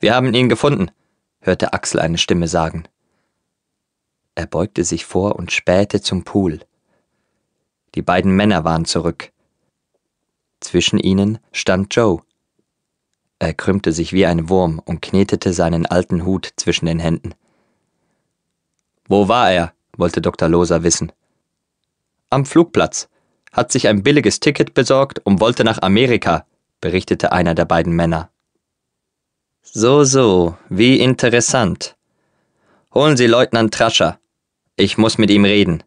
Wir haben ihn gefunden, hörte Axel eine Stimme sagen. Er beugte sich vor und spähte zum Pool. Die beiden Männer waren zurück. Zwischen ihnen stand Joe. Er krümmte sich wie ein Wurm und knetete seinen alten Hut zwischen den Händen. Wo war er? wollte Dr. Loser wissen. Am Flugplatz. Hat sich ein billiges Ticket besorgt und wollte nach Amerika, berichtete einer der beiden Männer. So, so, wie interessant. Holen Sie Leutnant Trascher. Ich muss mit ihm reden.